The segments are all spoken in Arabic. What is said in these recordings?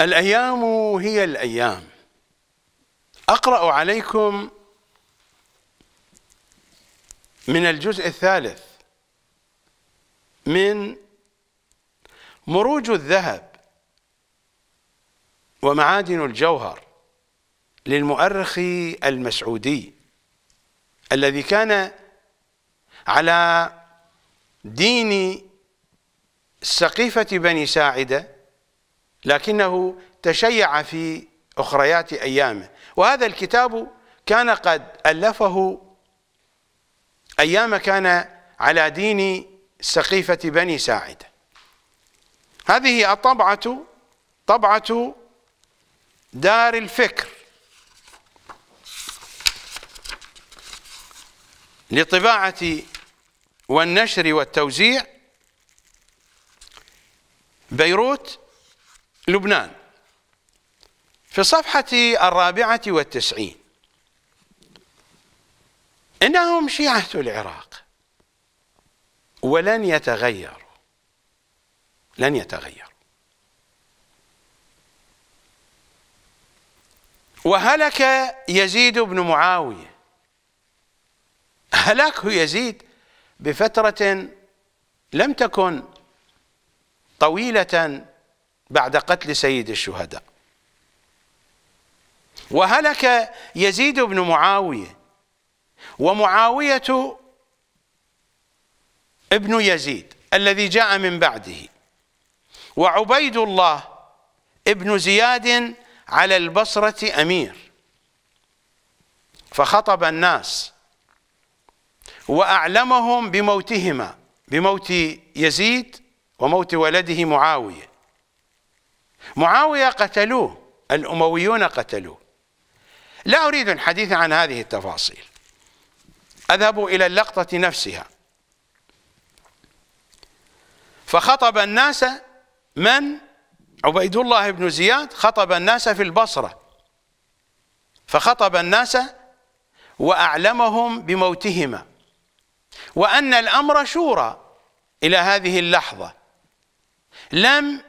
الأيام هي الأيام أقرأ عليكم من الجزء الثالث من مروج الذهب ومعادن الجوهر للمؤرخ المسعودي الذي كان على دين سقيفة بني ساعدة لكنه تشيع في أخريات أيامه وهذا الكتاب كان قد ألفه أيام كان على دين سقيفة بني ساعدة هذه الطبعة طبعة دار الفكر لطباعة والنشر والتوزيع بيروت لبنان في الصفحة الرابعة والتسعين إنهم شيعة العراق ولن يتغيروا لن يتغيروا وهلك يزيد بن معاوية هلاكه يزيد بفترة لم تكن طويلة بعد قتل سيد الشهداء وهلك يزيد بن معاوية ومعاوية ابن يزيد الذي جاء من بعده وعبيد الله ابن زياد على البصرة أمير فخطب الناس وأعلمهم بموتهما بموت يزيد وموت ولده معاوية معاوية قتلوه الأمويون قتلوه لا أريد الحديث عن هذه التفاصيل أذهب إلى اللقطة نفسها فخطب الناس من عبيد الله بن زياد خطب الناس في البصرة فخطب الناس وأعلمهم بموتهما وأن الأمر شورى إلى هذه اللحظة لم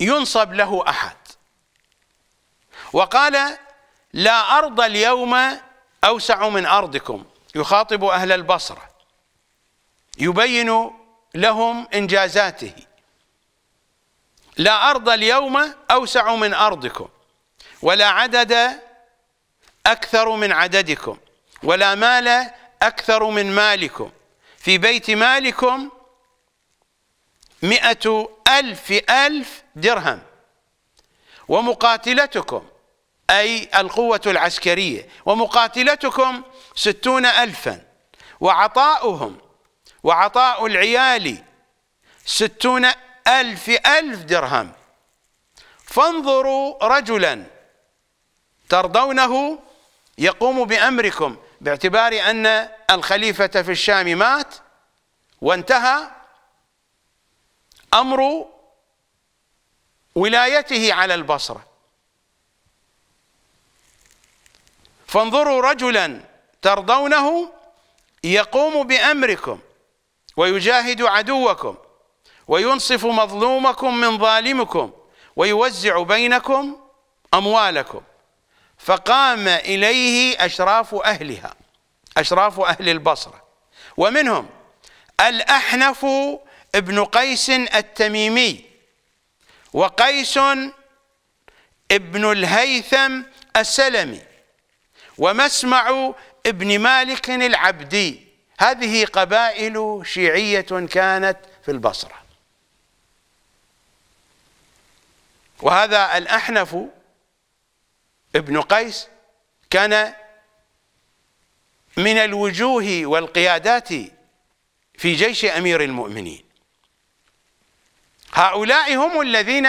ينصب له أحد وقال لا أرض اليوم أوسع من أرضكم يخاطب أهل البصرة يبين لهم إنجازاته لا أرض اليوم أوسع من أرضكم ولا عدد أكثر من عددكم ولا مال أكثر من مالكم في بيت مالكم مئة ألف ألف درهم ومقاتلتكم أي القوة العسكرية ومقاتلتكم ستون ألفا وعطاؤهم وعطاء العيال ستون ألف ألف درهم فانظروا رجلا ترضونه يقوم بأمركم باعتبار أن الخليفة في الشام مات وانتهى أمر ولايته على البصرة فانظروا رجلا ترضونه يقوم بأمركم ويجاهد عدوكم وينصف مظلومكم من ظالمكم ويوزع بينكم أموالكم فقام إليه أشراف أهلها أشراف أهل البصرة ومنهم الأحنف ابن قيس التميمي وقيس ابن الهيثم السلمي ومسمع ابن مالك العبدي هذه قبائل شيعية كانت في البصرة وهذا الأحنف ابن قيس كان من الوجوه والقيادات في جيش أمير المؤمنين هؤلاء هم الذين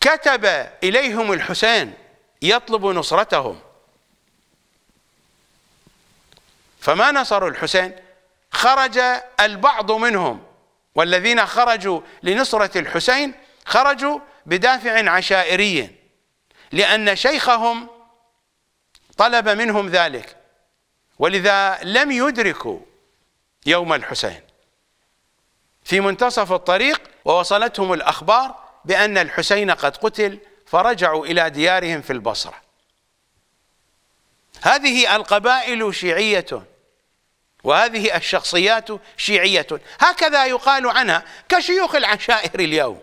كتب إليهم الحسين يطلب نصرتهم فما نصروا الحسين خرج البعض منهم والذين خرجوا لنصرة الحسين خرجوا بدافع عشائري لأن شيخهم طلب منهم ذلك ولذا لم يدركوا يوم الحسين في منتصف الطريق ووصلتهم الأخبار بأن الحسين قد قتل فرجعوا إلى ديارهم في البصرة هذه القبائل شيعية وهذه الشخصيات شيعية هكذا يقال عنها كشيوخ العشائر اليوم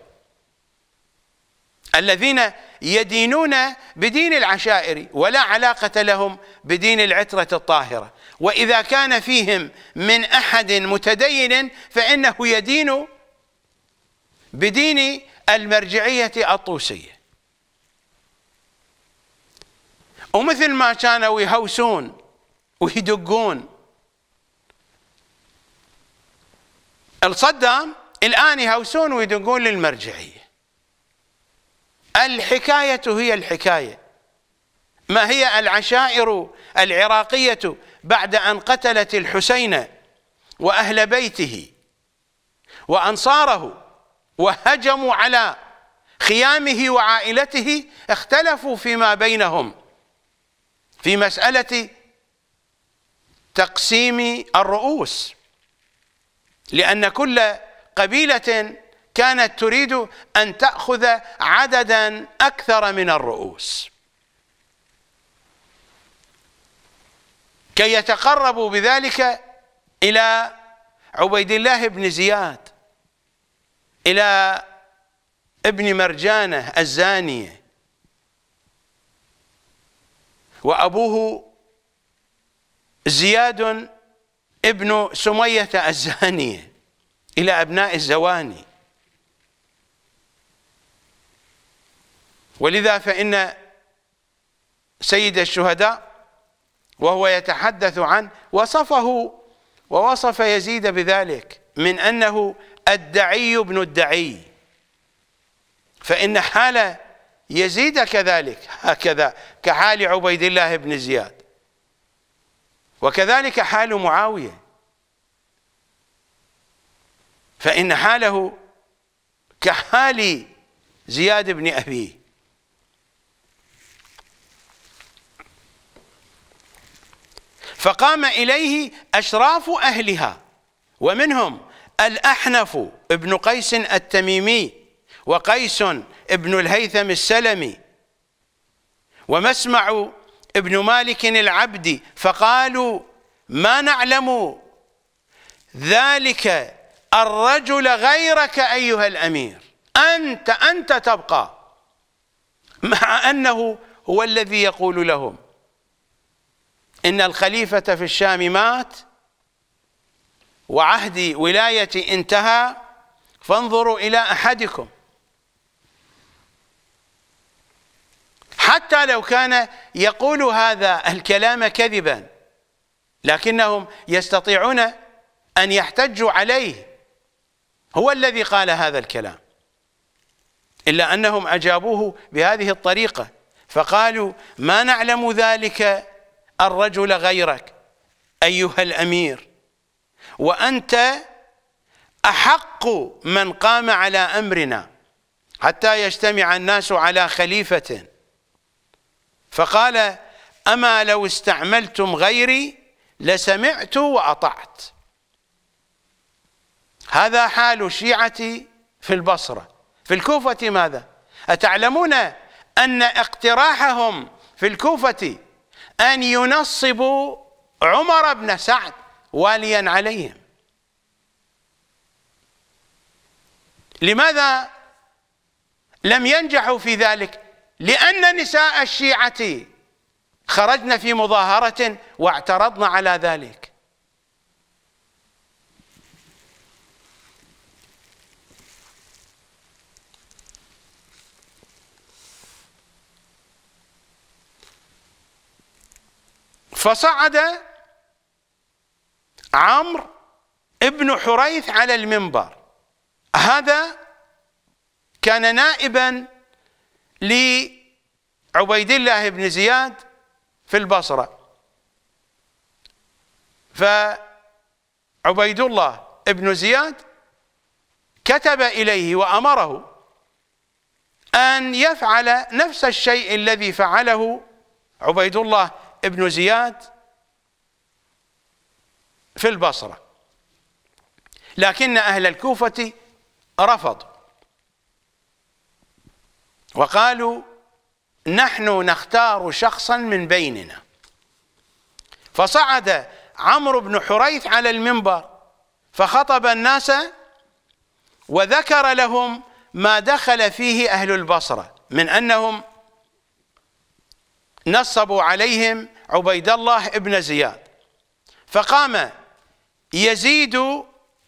الذين يدينون بدين العشائر ولا علاقة لهم بدين العترة الطاهرة وإذا كان فيهم من أحد متدين فإنه يدين بدين المرجعية الطوسية ومثل ما كانوا يهوسون ويدقون الصدام الآن يهوسون ويدقون للمرجعية الحكاية هي الحكاية ما هي العشائر العراقية بعد أن قتلت الحسين وأهل بيته وأنصاره وهجموا على خيامه وعائلته اختلفوا فيما بينهم في مسألة تقسيم الرؤوس لأن كل قبيلة كانت تريد أن تأخذ عددا أكثر من الرؤوس كي يتقربوا بذلك إلى عبيد الله بن زياد إلى ابن مرجانة الزانية وأبوه زياد ابن سمية الزانية إلى أبناء الزواني ولذا فإن سيد الشهداء وهو يتحدث عن وصفه ووصف يزيد بذلك من أنه الدعي بن الدعي فإن حال يزيد كذلك هكذا كحال عبيد الله بن زياد وكذلك حال معاوية فإن حاله كحال زياد بن أبيه فقام إليه أشراف أهلها ومنهم الأحنف ابن قيس التميمي وقيس ابن الهيثم السلمي ومسمع ابن مالك العبدي فقالوا ما نعلم ذلك الرجل غيرك أيها الأمير أنت أنت تبقى مع أنه هو الذي يقول لهم إن الخليفة في الشام مات وعهد ولايتي انتهى فانظروا إلى أحدكم حتى لو كان يقول هذا الكلام كذبا لكنهم يستطيعون أن يحتجوا عليه هو الذي قال هذا الكلام إلا أنهم أجابوه بهذه الطريقة فقالوا ما نعلم ذلك الرجل غيرك أيها الأمير وأنت أحق من قام على أمرنا حتى يجتمع الناس على خليفة فقال أما لو استعملتم غيري لسمعت وأطعت هذا حال الشيعة في البصرة في الكوفة ماذا؟ أتعلمون أن اقتراحهم في الكوفة أن ينصبوا عمر بن سعد واليا عليهم لماذا لم ينجحوا في ذلك لأن نساء الشيعة خرجن في مظاهرة واعترضنا على ذلك فصعد عمرو ابن حريث على المنبر هذا كان نائبا لعبيد الله بن زياد في البصرة فعبيد الله بن زياد كتب إليه وأمره أن يفعل نفس الشيء الذي فعله عبيد الله ابن زياد في البصرة لكن أهل الكوفة رفضوا وقالوا نحن نختار شخصا من بيننا فصعد عمرو بن حريث على المنبر فخطب الناس وذكر لهم ما دخل فيه أهل البصرة من أنهم نصبوا عليهم عبيد الله ابن زياد فقام يزيد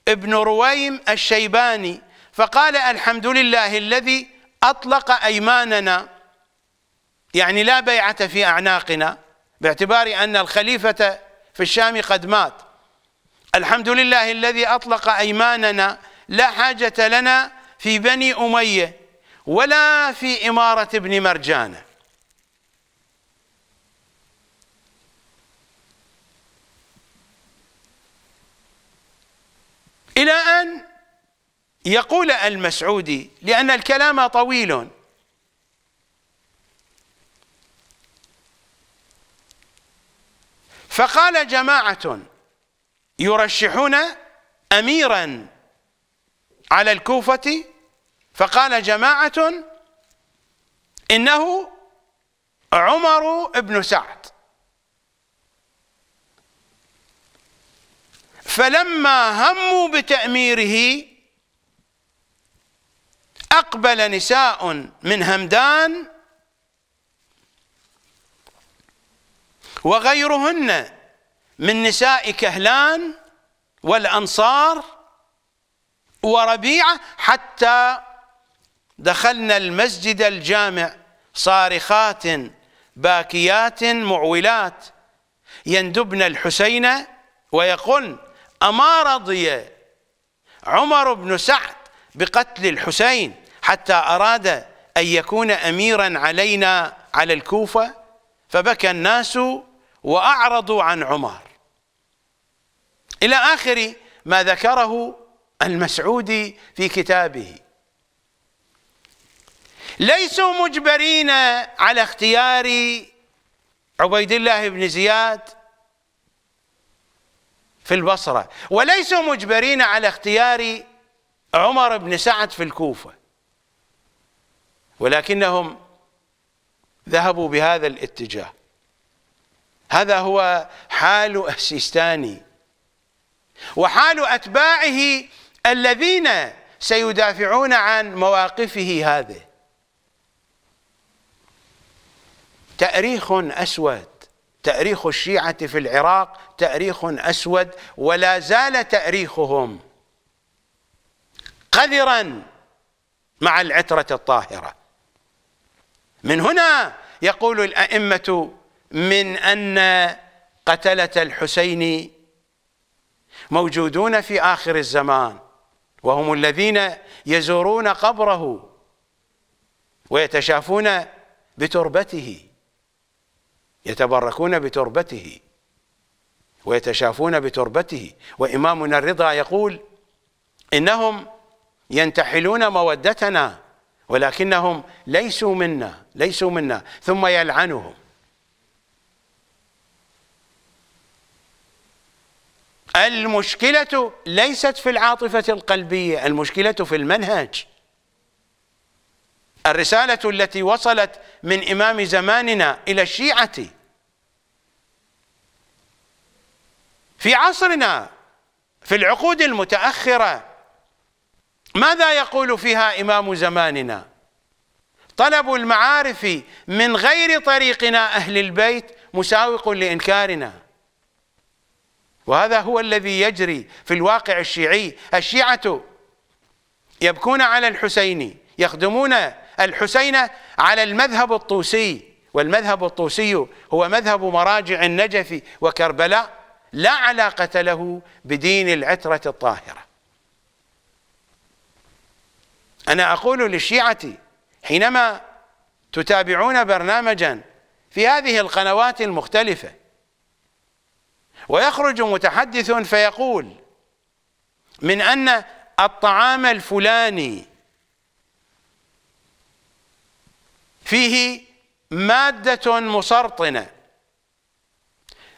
ابن رويم الشيباني فقال الحمد لله الذي أطلق أيماننا يعني لا بيعة في أعناقنا باعتبار أن الخليفة في الشام قد مات الحمد لله الذي أطلق أيماننا لا حاجة لنا في بني أمية ولا في إمارة ابن مرجانة إلى أن يقول المسعودي لأن الكلام طويل فقال جماعة يرشحون أميرا على الكوفة فقال جماعة إنه عمر بن سعد فلما هموا بتأميره أقبل نساء من همدان وغيرهن من نساء كهلان والأنصار وربيعة حتى دخلنا المسجد الجامع صارخات باكيات معولات يندبن الحسين ويقول أما رضي عمر بن سعد بقتل الحسين حتى أراد أن يكون أميرا علينا على الكوفة فبكى الناس وأعرضوا عن عمر إلى آخر ما ذكره المسعودي في كتابه ليسوا مجبرين على اختيار عبيد الله بن زياد في البصرة وليسوا مجبرين على اختيار عمر بن سعد في الكوفة ولكنهم ذهبوا بهذا الاتجاه هذا هو حال السيستاني وحال أتباعه الذين سيدافعون عن مواقفه هذه تأريخ أسود تأريخ الشيعة في العراق تأريخ أسود ولا زال تأريخهم قذرا مع العترة الطاهرة من هنا يقول الأئمة من أن قتلة الحسين موجودون في آخر الزمان وهم الذين يزورون قبره ويتشافون بتربته يتبركون بتربته ويتشافون بتربته وإمامنا الرضا يقول إنهم ينتحلون مودتنا ولكنهم ليسوا منا ليسوا منا ثم يلعنهم المشكلة ليست في العاطفة القلبية المشكلة في المنهج الرسالة التي وصلت من إمام زماننا إلى الشيعة في عصرنا في العقود المتأخرة ماذا يقول فيها إمام زماننا طلب المعارف من غير طريقنا أهل البيت مساوق لإنكارنا وهذا هو الذي يجري في الواقع الشيعي الشيعة يبكون على الحسيني يخدمون الحسينة على المذهب الطوسي والمذهب الطوسي هو مذهب مراجع النجف وكربلاء لا علاقة له بدين العترة الطاهرة أنا أقول للشيعة حينما تتابعون برنامجا في هذه القنوات المختلفة ويخرج متحدث فيقول من أن الطعام الفلاني فيه مادة مسرطنة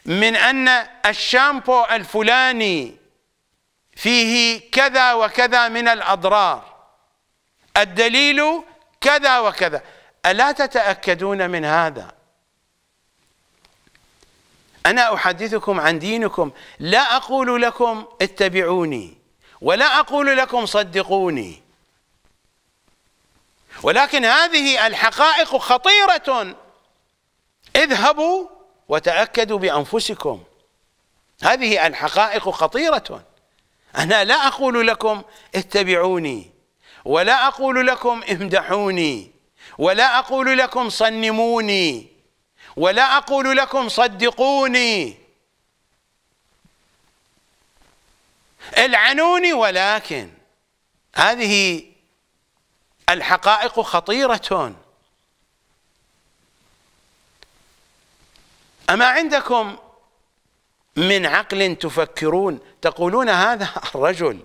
من أن الشامبو الفلاني فيه كذا وكذا من الأضرار الدليل كذا وكذا ألا تتأكدون من هذا أنا أحدثكم عن دينكم لا أقول لكم اتبعوني ولا أقول لكم صدقوني ولكن هذه الحقائق خطيرة اذهبوا وتأكدوا بأنفسكم هذه الحقائق خطيرة أنا لا أقول لكم اتبعوني ولا أقول لكم امدحوني ولا أقول لكم صنموني ولا أقول لكم صدقوني العنوني ولكن هذه الحقائق خطيرة أما عندكم من عقل تفكرون تقولون هذا الرجل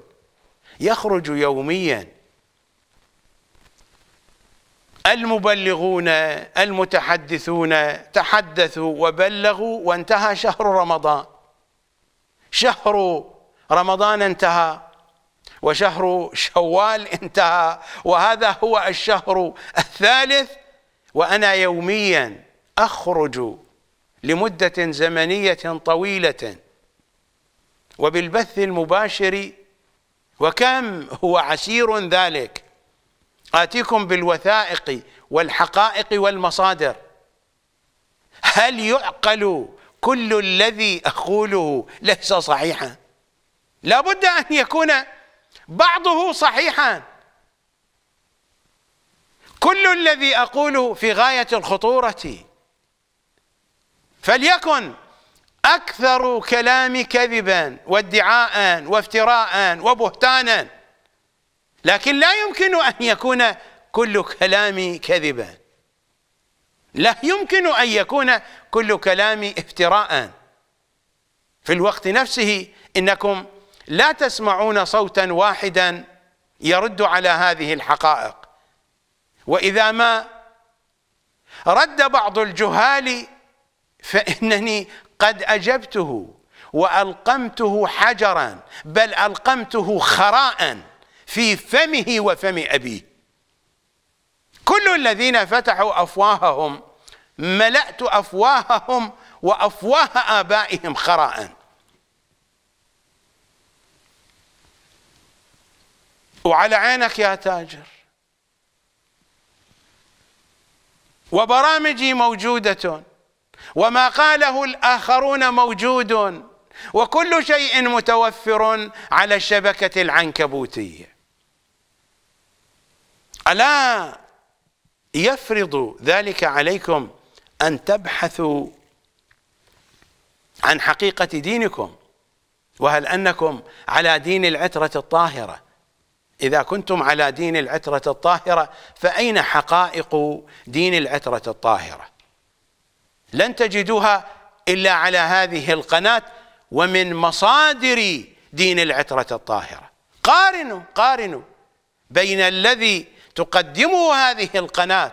يخرج يوميا المبلغون المتحدثون تحدثوا وبلغوا وانتهى شهر رمضان شهر رمضان انتهى وشهر شوال انتهى وهذا هو الشهر الثالث وأنا يوميا أخرج لمدة زمنية طويلة وبالبث المباشر وكم هو عسير ذلك آتيكم بالوثائق والحقائق والمصادر هل يعقل كل الذي أقوله ليس صحيحا لا بد أن يكون بعضه صحيحا كل الذي أقوله في غاية الخطورة فليكن أكثر كلامي كذبا وادعاء وافتراء وبهتانا لكن لا يمكن أن يكون كل كلامي كذبا لا يمكن أن يكون كل كلامي افتراء في الوقت نفسه إنكم لا تسمعون صوتا واحدا يرد على هذه الحقائق واذا ما رد بعض الجهال فانني قد اجبته والقمته حجرا بل القمته خراء في فمه وفم ابيه كل الذين فتحوا افواههم ملأت افواههم وافواه ابائهم خراءً وعلى عينك يا تاجر وبرامجي موجودة وما قاله الآخرون موجود وكل شيء متوفر على الشبكة العنكبوتية ألا يفرض ذلك عليكم أن تبحثوا عن حقيقة دينكم وهل أنكم على دين العترة الطاهرة إذا كنتم على دين العترة الطاهرة فأين حقائق دين العترة الطاهرة لن تجدوها إلا على هذه القناة ومن مصادر دين العترة الطاهرة قارنوا قارنوا بين الذي تقدمه هذه القناة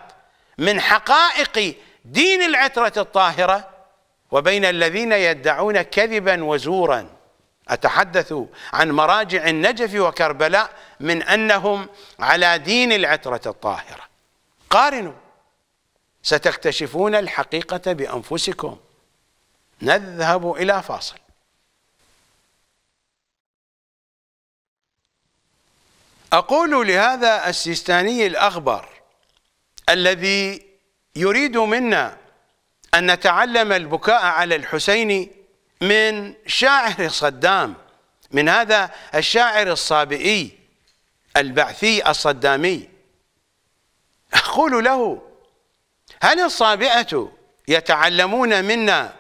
من حقائق دين العترة الطاهرة وبين الذين يدعون كذبا وزورا أتحدث عن مراجع النجف وكربلاء من أنهم على دين العترة الطاهرة قارنوا ستكتشفون الحقيقة بأنفسكم نذهب إلى فاصل أقول لهذا السيستاني الأخبر الذي يريد منا أن نتعلم البكاء على الحسين من شاعر صدام من هذا الشاعر الصابئي البعثي الصدامي أقول له هل الصابئة يتعلمون منا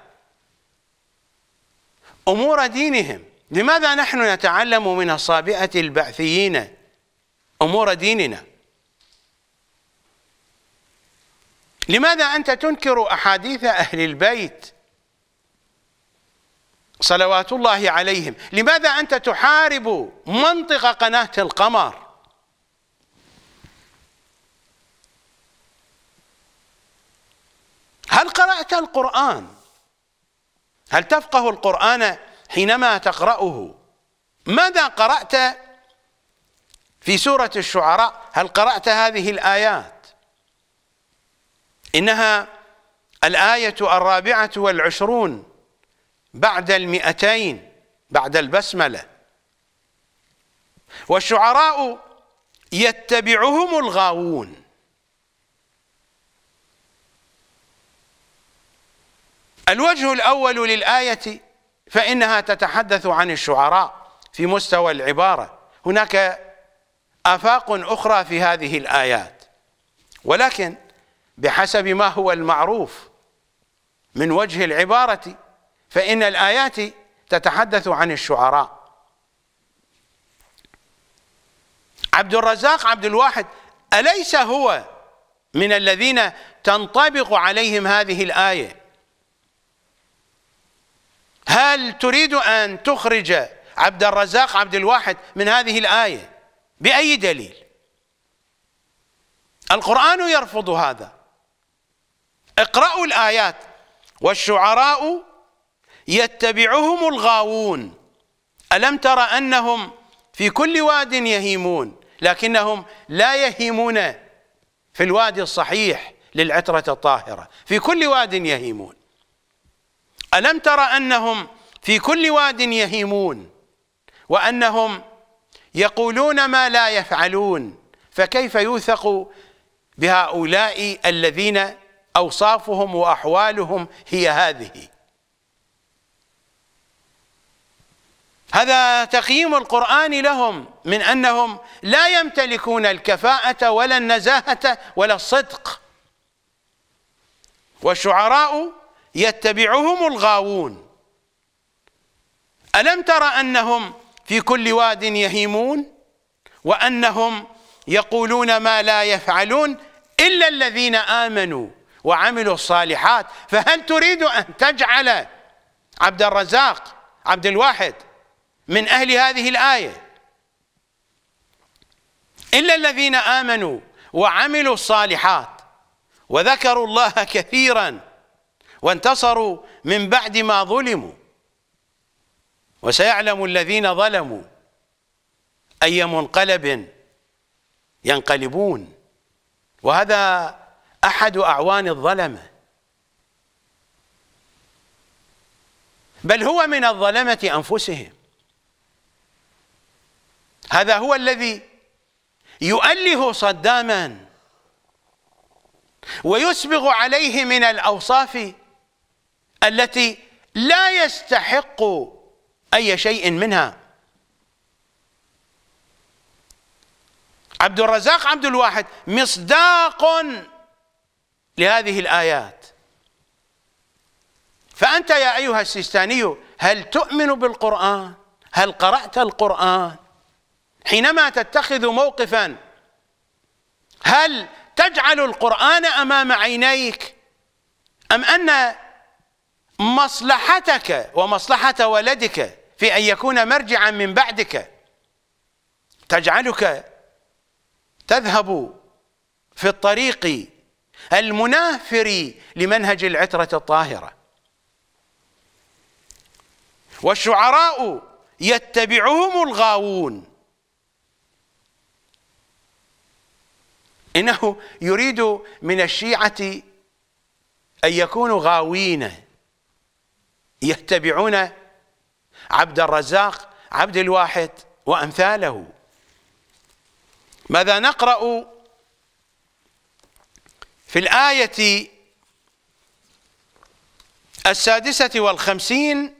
أمور دينهم لماذا نحن نتعلم من الصابئة البعثيين أمور ديننا لماذا أنت تنكر أحاديث أهل البيت صلوات الله عليهم لماذا أنت تحارب منطق قناة القمر هل قرأت القرآن هل تفقه القرآن حينما تقرأه ماذا قرأت في سورة الشعراء هل قرأت هذه الآيات إنها الآية الرابعة والعشرون بعد المئتين بعد البسملة والشعراء يتبعهم الغاوون الوجه الأول للآية فإنها تتحدث عن الشعراء في مستوى العبارة هناك آفاق أخرى في هذه الآيات ولكن بحسب ما هو المعروف من وجه العبارة فإن الآيات تتحدث عن الشعراء عبد الرزاق عبد الواحد أليس هو من الذين تنطبق عليهم هذه الآية هل تريد أن تخرج عبد الرزاق عبد الواحد من هذه الآية بأي دليل القرآن يرفض هذا اقرأوا الآيات والشعراء يتبعهم الغاوون ألم ترى أنهم في كل واد يهيمون لكنهم لا يهيمون في الوادي الصحيح للعترة الطاهرة في كل واد يهيمون ألم ترى أنهم في كل واد يهيمون وأنهم يقولون ما لا يفعلون فكيف يوثق بهؤلاء الذين أوصافهم وأحوالهم هي هذه هذا تقييم القرآن لهم من أنهم لا يمتلكون الكفاءة ولا النزاهة ولا الصدق والشعراء يتبعهم الغاوون ألم تر أنهم في كل واد يهيمون وأنهم يقولون ما لا يفعلون إلا الذين آمنوا وعملوا الصالحات فهل تريد أن تجعل عبد الرزاق عبد الواحد من أهل هذه الآية إلا الذين آمنوا وعملوا الصالحات وذكروا الله كثيرا وانتصروا من بعد ما ظلموا وسيعلم الذين ظلموا أي منقلب ينقلبون وهذا أحد أعوان الظلمة بل هو من الظلمة أنفسهم هذا هو الذي يؤله صداما ويسبغ عليه من الأوصاف التي لا يستحق أي شيء منها عبد الرزاق عبد الواحد مصداق لهذه الآيات فأنت يا أيها السيستاني هل تؤمن بالقرآن هل قرأت القرآن حينما تتخذ موقفا هل تجعل القرآن أمام عينيك أم أن مصلحتك ومصلحة ولدك في أن يكون مرجعا من بعدك تجعلك تذهب في الطريق المنافر لمنهج العترة الطاهرة والشعراء يتبعهم الغاوون إنه يريد من الشيعة أن يكونوا غاوين يتبعون عبد الرزاق عبد الواحد وأمثاله ماذا نقرأ في الآية السادسة والخمسين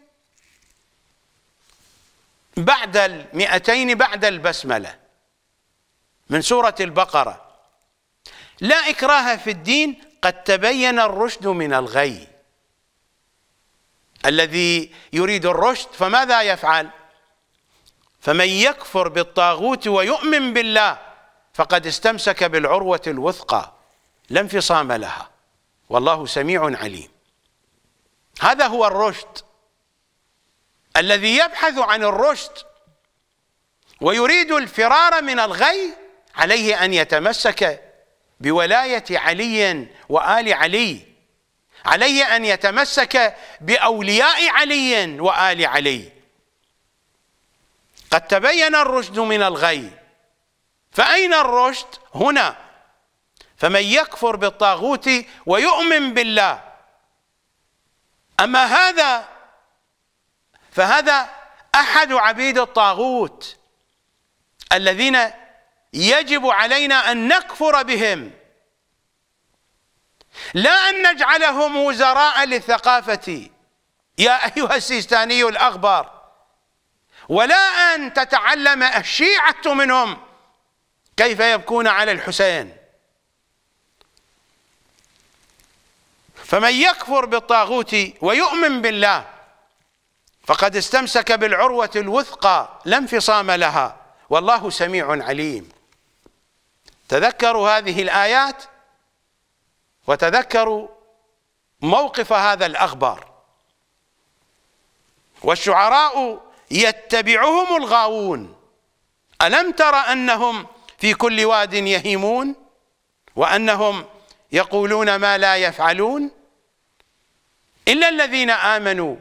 بعد المئتين بعد البسملة من سورة البقرة لا إكراه في الدين قد تبين الرشد من الغي الذي يريد الرشد فماذا يفعل فمن يكفر بالطاغوت ويؤمن بالله فقد استمسك بالعروة الوثقى لا انفصام لها والله سميع عليم هذا هو الرشد الذي يبحث عن الرشد ويريد الفرار من الغي عليه أن يتمسك بولاية علي وآل علي عليه أن يتمسك بأولياء علي وآل علي قد تبين الرشد من الغي فأين الرشد هنا فمن يكفر بالطاغوت ويؤمن بالله أما هذا فهذا أحد عبيد الطاغوت الذين يجب علينا أن نكفر بهم لا أن نجعلهم وزراء للثقافة يا أيها السيستاني الأغبر ولا أن تتعلم الشيعة منهم كيف يبكون على الحسين فمن يكفر بالطاغوت ويؤمن بالله فقد استمسك بالعروة الوثقى لا انفصام لها والله سميع عليم تذكروا هذه الآيات وتذكروا موقف هذا الأخبار والشعراء يتبعهم الغاوون ألم تر أنهم في كل واد يهيمون وأنهم يقولون ما لا يفعلون إلا الذين آمنوا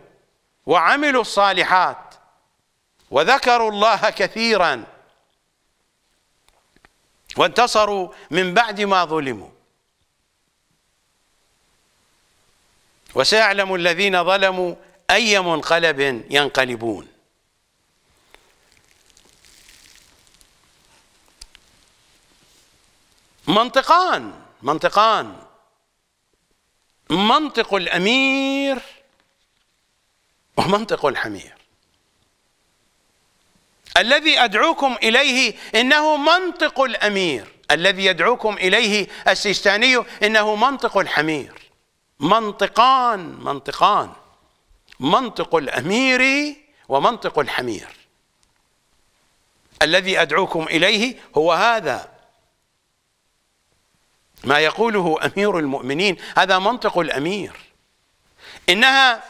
وعملوا الصالحات وذكروا الله كثيراً وانتصروا من بعد ما ظلموا وسيعلم الذين ظلموا أي منقلب ينقلبون منطقان منطقان منطق الأمير ومنطق الحمير الذي أدعوكم إليه إنه منطق الأمير الذي يدعوكم إليه السيستاني إنه منطق الحمير منطقان منطقان منطق الأمير ومنطق الحمير الذي أدعوكم إليه هو هذا ما يقوله أمير المؤمنين هذا منطق الأمير إنها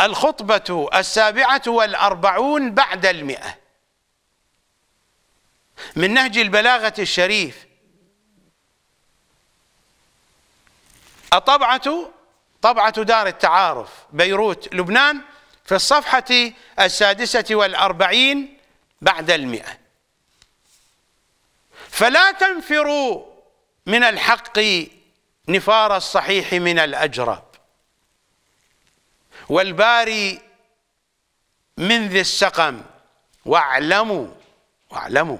الخطبة السابعة والأربعون بعد المئة من نهج البلاغة الشريف الطبعة طبعة دار التعارف بيروت لبنان في الصفحة السادسة والأربعين بعد المئة فلا تنفروا من الحق نفار الصحيح من الأجرب والباري من ذي السقم واعلموا واعلموا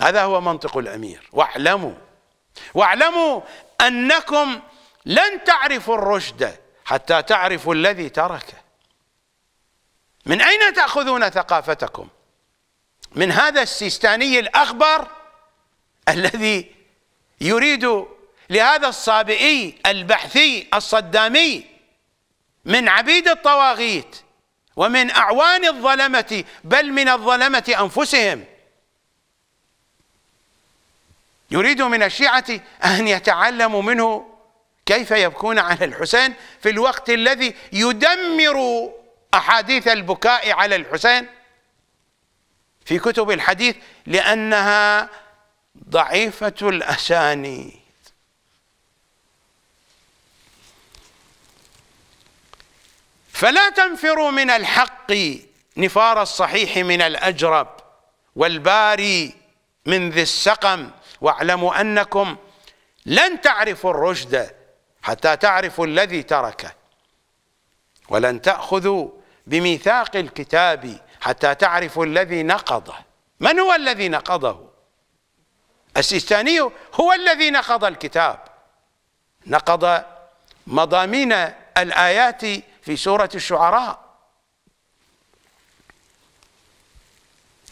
هذا هو منطق الأمير واعلموا واعلموا أنكم لن تعرفوا الرشد حتى تعرفوا الذي تركه من أين تأخذون ثقافتكم من هذا السيستاني الأخبر الذي يريد لهذا الصابئي البحثي الصدامي من عبيد الطواغيت ومن أعوان الظلمة بل من الظلمة أنفسهم يريد من الشيعة أن يتعلموا منه كيف يبكون على الحسين في الوقت الذي يدمر أحاديث البكاء على الحسين في كتب الحديث لأنها ضعيفة الأسانيد فلا تنفروا من الحق نفار الصحيح من الأجرب والباري من ذي السقم واعلموا أنكم لن تعرفوا الرشد حتى تعرفوا الذي تركه ولن تأخذوا بميثاق الكتاب حتى تعرفوا الذي نقضه من هو الذي نقضه السيستاني هو الذي نقض الكتاب نقض مضامين الآيات في سورة الشعراء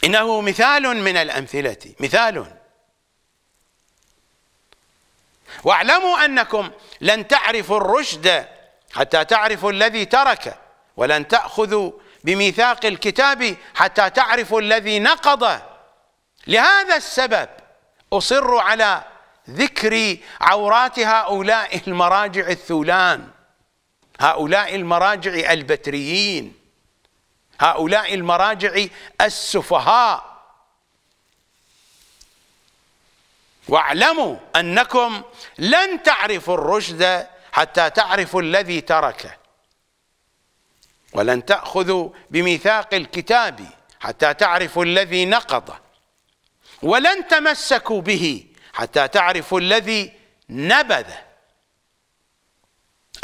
إنه مثال من الأمثلة مثال واعلموا أنكم لن تعرفوا الرشد حتى تعرفوا الذي ترك ولن تأخذوا بميثاق الكتاب حتى تعرفوا الذي نقضه لهذا السبب أصر على ذكر عورات هؤلاء المراجع الثولان هؤلاء المراجع البتريين هؤلاء المراجع السفهاء واعلموا أنكم لن تعرفوا الرشد حتى تعرفوا الذي تركه ولن تأخذوا بميثاق الكتاب حتى تعرفوا الذي نقضه ولن تمسكوا به حتى تعرفوا الذي نبذه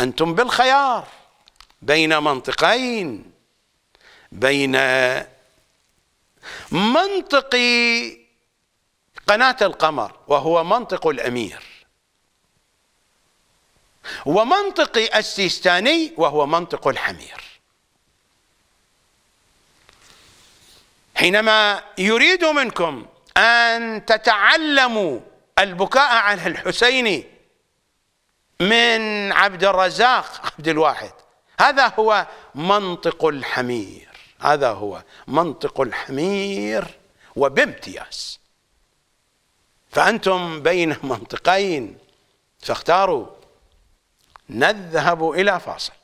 أنتم بالخيار بين منطقين بين منطقي قناة القمر وهو منطق الأمير ومنطق السيستاني وهو منطق الحمير حينما يريد منكم أن تتعلموا البكاء على الحسين من عبد الرزاق عبد الواحد هذا هو منطق الحمير هذا هو منطق الحمير وبامتياز فأنتم بين منطقين فاختاروا نذهب إلى فاصل